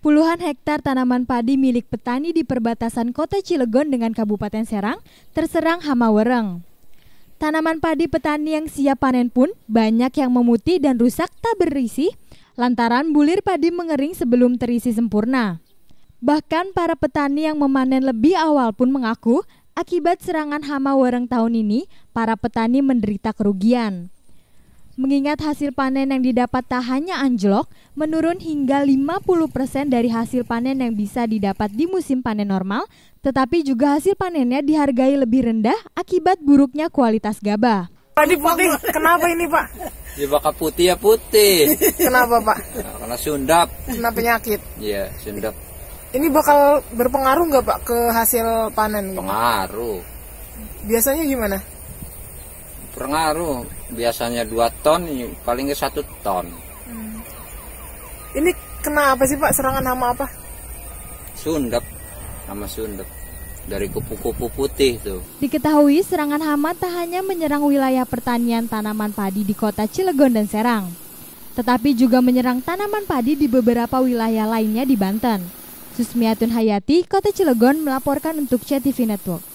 Puluhan hektar tanaman padi milik petani di perbatasan kota Cilegon dengan Kabupaten Serang terserang hama wereng. Tanaman padi petani yang siap panen pun banyak yang memutih dan rusak tak berisi lantaran bulir padi mengering sebelum terisi sempurna. Bahkan para petani yang memanen lebih awal pun mengaku akibat serangan hama wereng tahun ini para petani menderita kerugian. Mengingat hasil panen yang didapat tak hanya anjlok, menurun hingga 50% dari hasil panen yang bisa didapat di musim panen normal, tetapi juga hasil panennya dihargai lebih rendah akibat buruknya kualitas gabah. Tadi putih, kenapa ini Pak? Ya bakal putih ya putih. Kenapa Pak? Nah, karena sundap. Kena penyakit. Iya, sundap. Ini bakal berpengaruh nggak Pak ke hasil panen? Pengaruh. Biasanya gimana? pengaruh biasanya dua ton palingnya satu ton hmm. ini kenapa sih pak serangan hama apa sundep hama sundep dari kupu-kupu putih tuh. Diketahui serangan hama tak hanya menyerang wilayah pertanian tanaman padi di kota Cilegon dan Serang, tetapi juga menyerang tanaman padi di beberapa wilayah lainnya di Banten. Susmiatun Hayati, Kota Cilegon melaporkan untuk CTV Network.